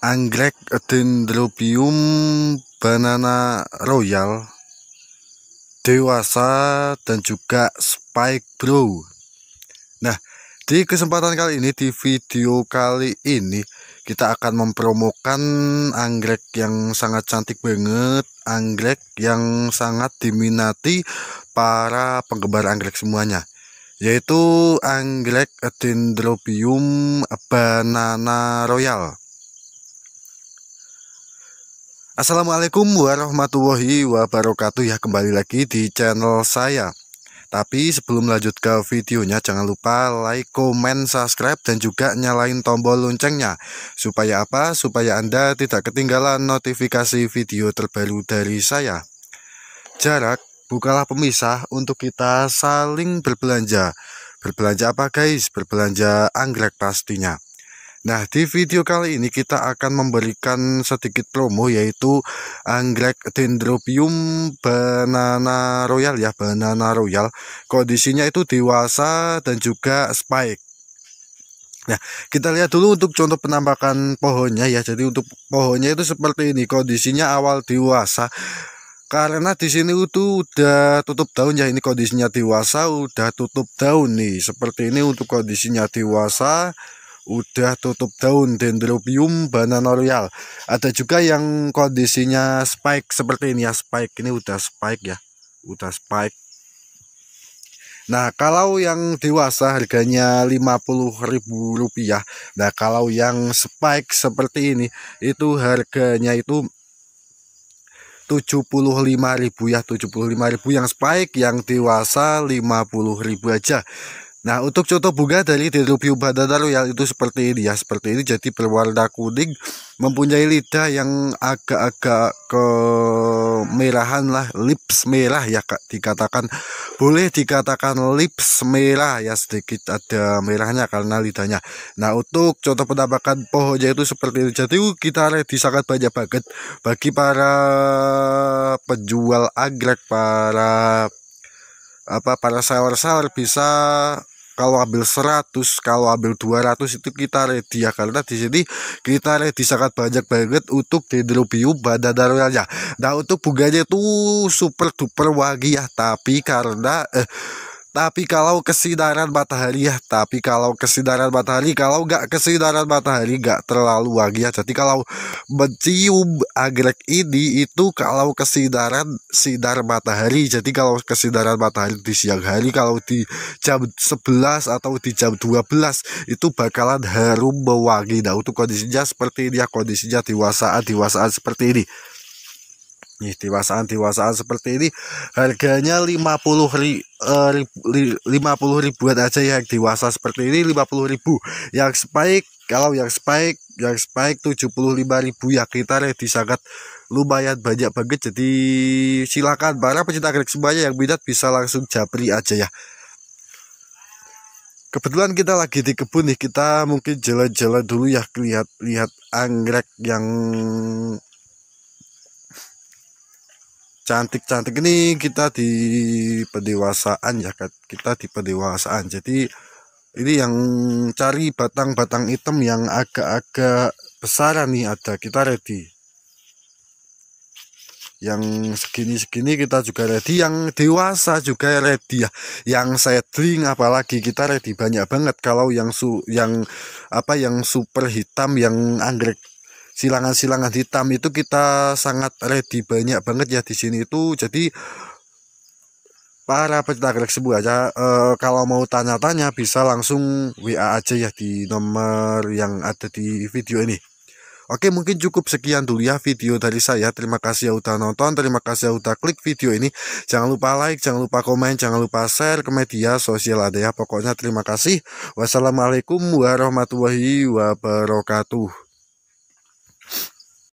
anggrek dendrobium banana royal dewasa dan juga spike bro nah di kesempatan kali ini di video kali ini kita akan mempromokan anggrek yang sangat cantik banget anggrek yang sangat diminati para penggemar anggrek semuanya yaitu anggrek dendrobium banana royal Assalamualaikum warahmatullahi wabarakatuh ya kembali lagi di channel saya Tapi sebelum lanjut ke videonya jangan lupa like, comment, subscribe dan juga nyalain tombol loncengnya Supaya apa? Supaya Anda tidak ketinggalan notifikasi video terbaru dari saya Jarak bukalah pemisah untuk kita saling berbelanja Berbelanja apa guys? Berbelanja anggrek pastinya Nah, di video kali ini kita akan memberikan sedikit promo yaitu anggrek dendrobium banana royal ya, banana royal. Kondisinya itu dewasa dan juga spike. Nah, kita lihat dulu untuk contoh penampakan pohonnya ya. Jadi untuk pohonnya itu seperti ini, kondisinya awal dewasa karena di sini itu udah tutup daun ya ini kondisinya dewasa udah tutup daun nih seperti ini untuk kondisinya dewasa udah tutup daun dendrobium banana royal ada juga yang kondisinya spike seperti ini ya spike ini udah spike ya udah spike Nah kalau yang dewasa harganya Rp50.000 Nah kalau yang spike seperti ini itu harganya itu 75.000 ya 75.000 yang spike yang dewasa 50.000 aja Nah, untuk contoh bunga dari Diluvium banana royal itu seperti ini ya, seperti ini jadi berwarna kuning, mempunyai lidah yang agak-agak kemerahan lah, lips merah ya Kak, dikatakan boleh dikatakan lips merah ya sedikit ada merahnya karena lidahnya. Nah, untuk contoh penampakan pohonnya itu seperti ini. Jadi kita ready sangat banyak banget bagi para penjual agrek, para apa para seller-seller bisa kalau ambil 100 kalau ambil 200 itu kita ready ya karena di sini kita ready sangat banyak banget untuk dendrobium badan royalnya nah untuk bunganya itu super duper wangi ya tapi karena eh, tapi kalau kesidaran matahari ya tapi kalau kesidaran matahari kalau nggak kesidaran matahari nggak terlalu wangi ya jadi kalau mencium agrek ini itu kalau kesidaran sinar matahari jadi kalau kesidaran matahari di siang hari kalau di jam 11 atau di jam 12 itu bakalan harum mewangi nah untuk kondisinya seperti ini ya kondisinya diwasaan diwasaan seperti ini nih tiwasaan tiwasaan seperti ini harganya 50 ribu Eh, lima puluh ribu aja yang dewasa seperti ini lima puluh ribu yang spike kalau yang spike yang spike tujuh puluh lima ribu ya kita ready sangat lumayan banyak banget jadi silakan para pecinta krik semuanya yang minat bisa langsung japri aja ya kebetulan kita lagi di kebun nih kita mungkin jalan-jalan dulu ya lihat lihat anggrek yang cantik-cantik ini kita di pendewasaan ya kita di pendewasaan jadi ini yang cari batang-batang hitam yang agak-agak besar nih ada kita ready yang segini-segini kita juga ready yang dewasa juga ready ya yang saya seedling apalagi kita ready banyak banget kalau yang su yang apa yang super hitam yang anggrek silangan-silangan hitam itu kita sangat ready banyak banget ya di sini itu jadi para pecinta gerak sebuah aja e, kalau mau tanya-tanya bisa langsung WA aja ya di nomor yang ada di video ini Oke mungkin cukup sekian dulu ya video dari saya Terima kasih ya udah nonton Terima kasih ya udah klik video ini Jangan lupa like, jangan lupa komen, jangan lupa share ke media sosial ada ya Pokoknya terima kasih Wassalamualaikum warahmatullahi wabarakatuh